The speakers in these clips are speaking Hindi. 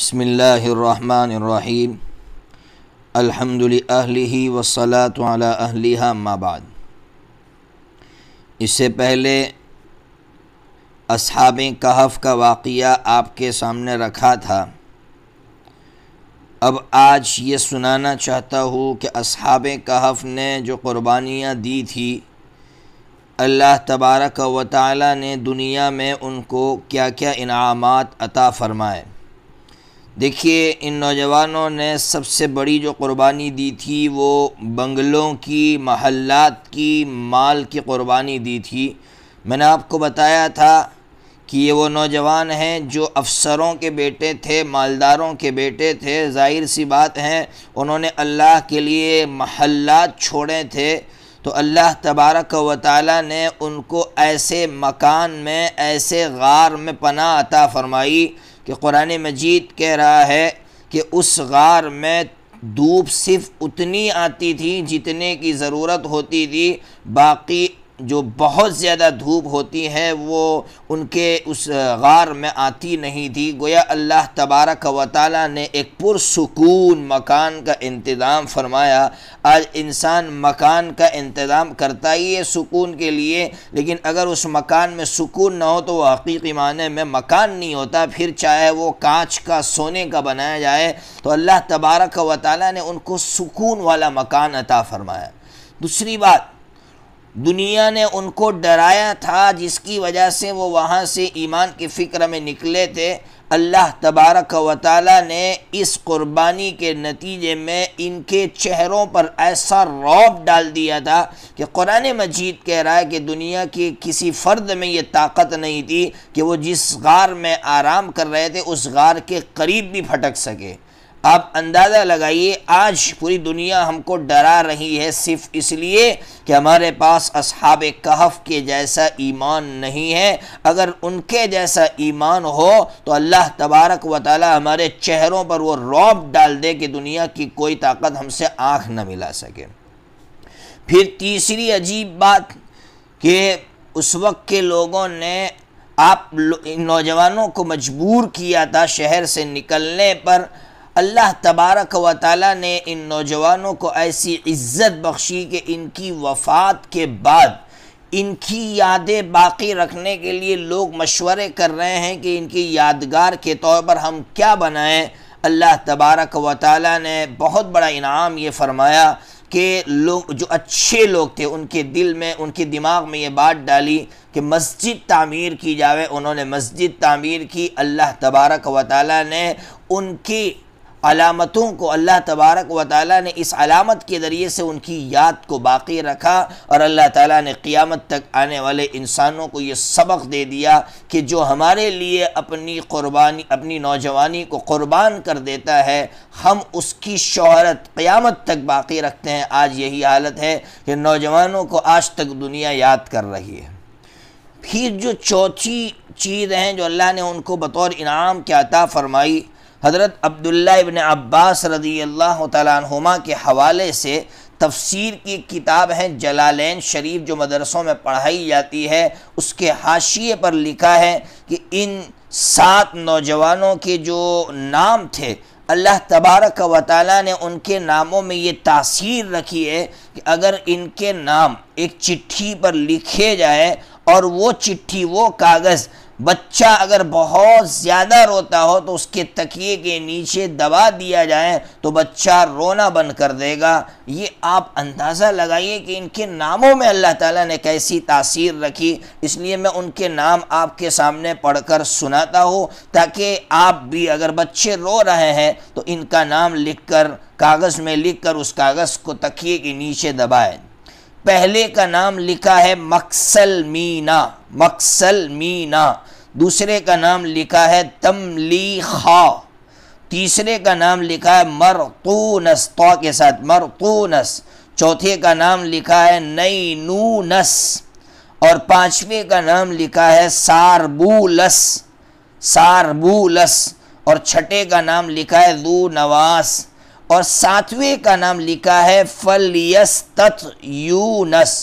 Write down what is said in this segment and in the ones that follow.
بسم الله الرحمن الرحيم الحمد لأهله والصلاة على أهلها ما بعد इससे पहले असहाब कहफ़ का वाक़ आपके सामने रखा था अब आज ये सुनाना चाहता हूँ कि असहाब कहफ़ ने जो क़ुरबानियाँ दी थी अल्लाह तबारक व ताली ने दुनिया में उनको क्या क्या इनामत अता फ़रमाए देखिए इन नौजवानों ने सबसे बड़ी जो कुर्बानी दी थी वो बंगलों की महल्लात की माल की कुर्बानी दी थी मैंने आपको बताया था कि ये वो नौजवान हैं जो अफसरों के बेटे थे मालदारों के बेटे थे जाहिर सी बात है उन्होंने अल्लाह के लिए महल्लात छोड़े थे तो अल्लाह तबारक व ताली ने उनको ऐसे मकान में ऐसे गार में पना अता फ़रमाई कि कुरान मजीद कह रहा है कि उस गार में धूप सिर्फ उतनी आती थी जितने की ज़रूरत होती थी बाकी जो बहुत ज़्यादा धूप होती है वो उनके उस गार में आती नहीं थी गोया अल्लाह तबारक व ताली ने एक पुरसकून मकान का इंतज़ाम फरमाया आज इंसान मकान का इंतज़ाम करता ही है सुकून के लिए लेकिन अगर उस मकान में सुकून ना हो तो वह हकीकी माने में मकान नहीं होता फिर चाहे वो कांच का सोने का बनाया जाए तो अल्लाह तबारक व ताली ने उनको सुकून वाला मकान अता फरमाया दूसरी बात दुनिया ने उनको डराया था जिसकी वजह से वो वहाँ से ईमान की फ़िक्र में निकले थे अल्लाह तबारक व ने इस कुर्बानी के नतीजे में इनके चेहरों पर ऐसा रौब डाल दिया था कि कुरान मजीद कह रहा है कि दुनिया के किसी फ़र्द में ये ताकत नहीं थी कि वो जिस गार में आराम कर रहे थे उस गार के करीब भी फटक सके आप अंदाज़ा लगाइए आज पूरी दुनिया हमको डरा रही है सिर्फ इसलिए कि हमारे पास अब कहफ के जैसा ईमान नहीं है अगर उनके जैसा ईमान हो तो अल्लाह तबारक व ताली हमारे चेहरों पर वो रौब डाल दे कि दुनिया की कोई ताकत हमसे आँख न मिला सके फिर तीसरी अजीब बात कि उस वक्त के लोगों ने आप नौजवानों को मजबूर किया था शहर से निकलने पर अल्लाह तबारक व ताली ने इन नौजवानों को ऐसी इज़्ज़त बख्शी कि इनकी वफ़ात के बाद इनकी यादें बाकी रखने के लिए लोग मशवरे कर रहे हैं कि इनकी यादगार के तौर पर हम क्या बनाएं अल्लाह तबारक व ताली ने बहुत बड़ा इनाम ये फरमाया कि लोग जो अच्छे लोग थे उनके दिल में उनके दिमाग में ये बात डाली कि मस्जिद तामीर की जावे उन्होंने मस्जिद तामीर की अल्लाह तबारक व ताली ने उनकी अलामतों को अल्लाह तबारक व ताली ने इस अलामत के ज़रिए से उनकी याद को बाकी रखा और अल्लाह ताली ने क़ियामत तक आने वाले इंसानों को ये सबक दे दिया कि जो हमारे लिए अपनी क़ुरबानी अपनी नौजवानी को क़ुरबान कर देता है हम उसकी शहरत क़ियामत तक बाकी रखते हैं आज यही हालत है कि नौजवानों को आज तक दुनिया याद कर रही है फिर जो चौथी चीज़ हैं जो अल्लाह ने उनको बतौर इनाम के अता फ़रमाई हज़रत अब्दुल्ला इबन अब्बास रदी अल्लाह तुमा के हवाले से तफसीर की किताब है जलालैन शरीफ जो मदरसों में पढ़ाई जाती है उसके हाशिए पर लिखा है कि इन सात नौजवानों के जो नाम थे अल्लाह तबारक व ताली ने उनके नामों में ये तासीर रखी है कि अगर इनके नाम एक चिट्ठी पर लिखे जाए और वो चिट्ठी वो कागज़ बच्चा अगर बहुत ज़्यादा रोता हो तो उसके तकिए के नीचे दबा दिया जाए तो बच्चा रोना बंद कर देगा ये आप अंदाज़ा लगाइए कि इनके नामों में अल्लाह ताला ने कैसी तासीर रखी इसलिए मैं उनके नाम आपके सामने पढ़कर सुनाता हूँ ताकि आप भी अगर बच्चे रो रहे हैं तो इनका नाम लिखकर कागज़ में लिखकर उस कागज़ को तकिए के नीचे दबाएँ पहले का नाम लिखा है मक्सल मीना मक्सल मीना दूसरे का नाम लिखा है तमली खा तीसरे का नाम लिखा है मरतूनस तो के साथ मरतूनस चौथे का नाम लिखा है नई नूनस और पांचवे का नाम लिखा है सारबूलस सारबूलस और छठे का नाम लिखा है दू नवास और सातवें का नाम लिखा है फलियस तथ यूनस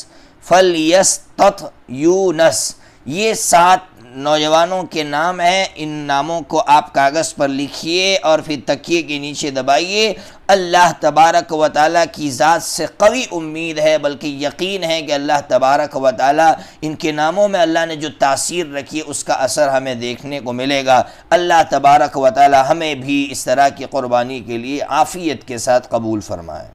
फलियस तथ यूनस ये सात नौजवानों के नाम हैं इन नामों को आप कागज़ पर लिखिए और फिर तकिए के नीचे दबाइए अल्लाह तबारक व ताली की ज़ात से कवी उम्मीद है बल्कि यकीन है कि अल्लाह तबारक व ताली इनके नामों में अल्लाह ने जो तासीर रखी है उसका असर हमें देखने को मिलेगा अल्लाह तबारक व ताली हमें भी इस तरह की क़ुरबानी के लिए आफ़ियत के साथ कबूल फ़रमाएँ